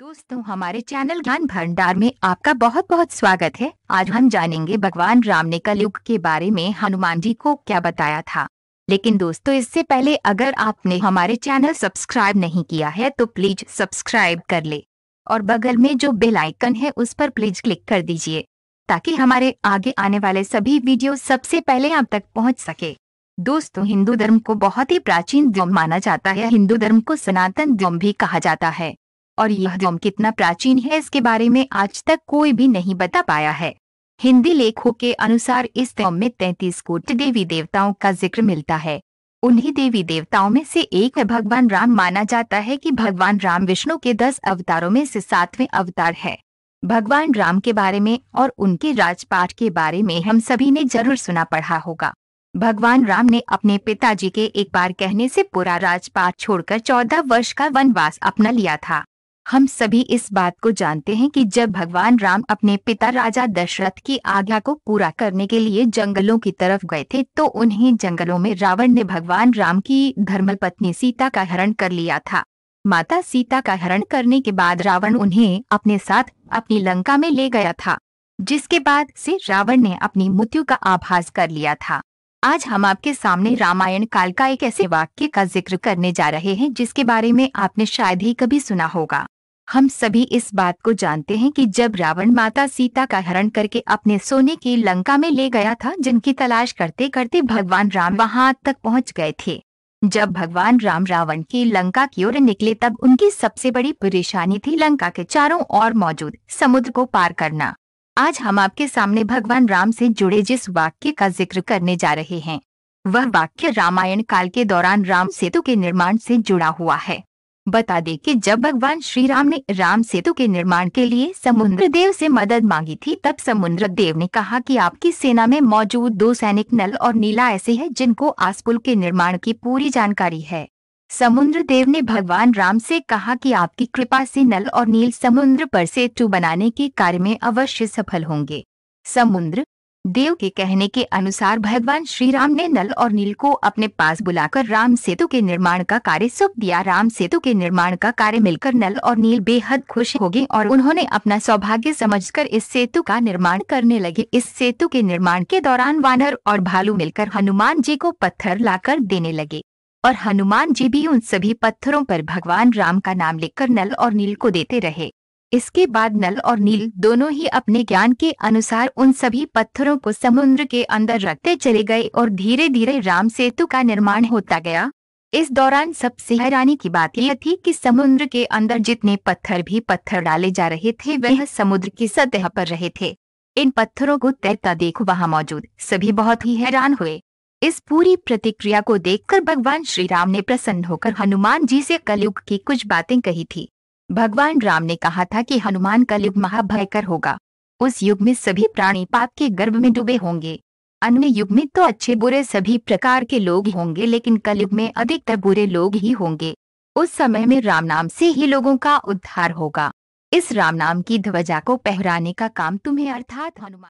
दोस्तों हमारे चैनल ज्ञान भंडार में आपका बहुत बहुत स्वागत है आज हम जानेंगे भगवान राम ने कलयुग के बारे में हनुमान जी को क्या बताया था लेकिन दोस्तों इससे पहले अगर आपने हमारे चैनल सब्सक्राइब नहीं किया है तो प्लीज सब्सक्राइब कर ले और बगल में जो बेल आइकन है उस पर प्लीज क्लिक कर दीजिए ताकि हमारे आगे आने वाले सभी वीडियो सबसे पहले आप तक पहुँच सके दोस्तों हिंदू धर्म को बहुत ही प्राचीन द्योम माना जाता है हिंदू धर्म को सनातन द्योम भी कहा जाता है और यह डोम कितना प्राचीन है इसके बारे में आज तक कोई भी नहीं बता पाया है हिंदी लेखों के अनुसार इस डोम में तैतीस कोट देवी देवताओं का जिक्र मिलता है उन्हीं देवी देवताओं में से एक है भगवान राम माना जाता है कि भगवान राम विष्णु के दस अवतारों में से सातवें अवतार है भगवान राम के बारे में और उनके राजपाट के बारे में हम सभी ने जरूर सुना पढ़ा होगा भगवान राम ने अपने पिताजी के एक बार कहने से पूरा राजपाट छोड़कर चौदह वर्ष का वनवास अपना लिया था हम सभी इस बात को जानते हैं कि जब भगवान राम अपने पिता राजा दशरथ की आज्ञा को पूरा करने के लिए जंगलों की तरफ गए थे तो उन्हीं जंगलों में रावण ने भगवान राम की धर्मपत्नी सीता का हरण कर लिया था माता सीता का हरण करने के बाद रावण उन्हें अपने साथ अपनी लंका में ले गया था जिसके बाद से रावण ने अपनी मृत्यु का आभास कर लिया था आज हम आपके सामने रामायण काल का एक ऐसे वाक्य का जिक्र करने जा रहे हैं जिसके बारे में आपने शायद ही कभी सुना होगा हम सभी इस बात को जानते हैं कि जब रावण माता सीता का हरण करके अपने सोने की लंका में ले गया था जिनकी तलाश करते करते भगवान राम वहां तक पहुंच गए थे जब भगवान राम रावण की लंका की ओर निकले तब उनकी सबसे बड़ी परेशानी थी लंका के चारों ओर मौजूद समुद्र को पार करना आज हम आपके सामने भगवान राम से जुड़े जिस वाक्य का जिक्र करने जा रहे हैं वह वाक्य रामायण काल के दौरान राम सेतु के निर्माण से जुड़ा हुआ है बता दें कि जब भगवान श्री राम ने राम सेतु के निर्माण के लिए समुद्र देव से मदद मांगी थी तब समुद्र देव ने कहा कि आपकी सेना में मौजूद दो सैनिक नल और नीला ऐसे हैं जिनको आसपुल के निर्माण की पूरी जानकारी है समुद्र देव ने भगवान राम से कहा कि आपकी कृपा से नल और नील समुद्र पर सेतु बनाने के कार्य में अवश्य सफल होंगे समुद्र देव के कहने के अनुसार भगवान श्री राम ने नल और नील को अपने पास बुलाकर राम सेतु के निर्माण का कार्य सौंप दिया राम सेतु के निर्माण का कार्य मिलकर नल और नील बेहद खुश हो गए और उन्होंने अपना सौभाग्य समझकर इस सेतु का निर्माण करने लगे इस सेतु के निर्माण के दौरान वानर और भालू मिलकर हनुमान जी को पत्थर ला देने लगे और हनुमान जी भी उन सभी पत्थरों पर भगवान राम का नाम लिखकर नल और नील को देते रहे इसके बाद नल और नील दोनों ही अपने ज्ञान के अनुसार उन सभी पत्थरों को समुद्र के अंदर रखते चले गए और धीरे धीरे राम सेतु का निर्माण होता गया इस दौरान सबसे हैरानी की बात यह थी कि समुद्र के अंदर जितने पत्थर भी पत्थर डाले जा रहे थे वह समुद्र की सतह पर रहे थे इन पत्थरों को तैरता देख वहां मौजूद सभी बहुत ही हैरान हुए इस पूरी प्रतिक्रिया को देखकर भगवान श्री राम ने प्रसन्न होकर हनुमान जी से कलयुग की कुछ बातें कही थी भगवान राम ने कहा था कि हनुमान का युग महाभयकर होगा उस युग में सभी प्राणी पाप के गर्भ में डूबे होंगे अन्य युग में तो अच्छे बुरे सभी प्रकार के लोग होंगे लेकिन कलयुग में अधिकतर बुरे लोग ही होंगे उस समय में राम नाम से ही लोगों का उद्धार होगा इस राम नाम की ध्वजा को पहराने का काम तुम्हें अर्थात हनुमान